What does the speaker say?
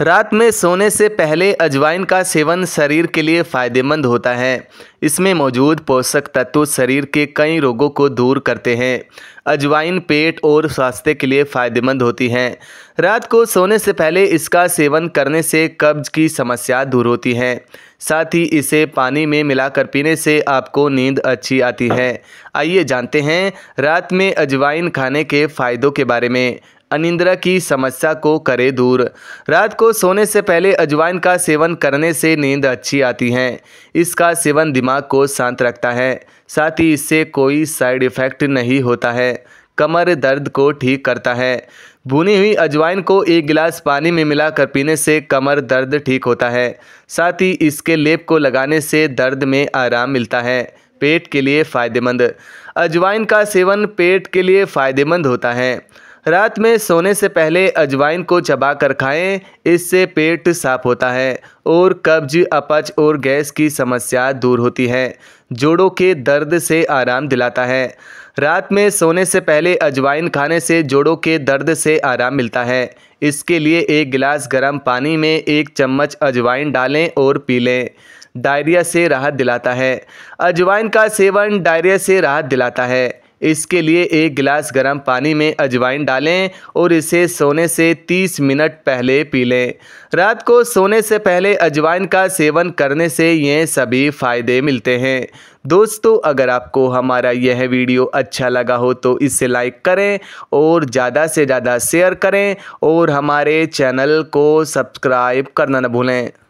रात में सोने से पहले अजवाइन का सेवन शरीर के लिए फायदेमंद होता है इसमें मौजूद पोषक तत्व शरीर के कई रोगों को दूर करते हैं अजवाइन पेट और स्वास्थ्य के लिए फायदेमंद होती हैं रात को सोने से पहले इसका सेवन करने से कब्ज की समस्या दूर होती है साथ ही इसे पानी में मिलाकर पीने से आपको नींद अच्छी आती है आइए जानते हैं रात में अजवाइन खाने के फ़ायदों के बारे में अनिंद्रा की समस्या को करे दूर रात को सोने से पहले अजवाइन का सेवन करने से नींद अच्छी आती है इसका सेवन दिमाग को शांत रखता है साथ ही इससे कोई साइड इफ़ेक्ट नहीं होता है कमर दर्द को ठीक करता है भुनी हुई अजवाइन को एक गिलास पानी में मिलाकर पीने से कमर दर्द ठीक होता है साथ ही इसके लेप को लगाने से दर्द में आराम मिलता है पेट के लिए फ़ायदेमंद अजवाइन का सेवन पेट के लिए फ़ायदेमंद होता है रात में सोने से पहले अजवाइन को चबा कर खाएँ इससे पेट साफ होता है और कब्ज अपच और गैस की समस्या दूर होती है जोड़ों के दर्द से आराम दिलाता है रात में सोने से पहले अजवाइन खाने से जोड़ों के दर्द से आराम मिलता है इसके लिए एक गिलास गर्म पानी में एक चम्मच अजवाइन डालें और पी लें डायरिया से राहत दिलाता है अजवाइन का सेवन डायरिया से राहत दिलाता है इसके लिए एक गिलास गर्म पानी में अजवाइन डालें और इसे सोने से 30 मिनट पहले पी लें रात को सोने से पहले अजवाइन का सेवन करने से ये सभी फ़ायदे मिलते हैं दोस्तों अगर आपको हमारा यह वीडियो अच्छा लगा हो तो इसे लाइक करें और ज़्यादा से ज़्यादा शेयर करें और हमारे चैनल को सब्सक्राइब करना न भूलें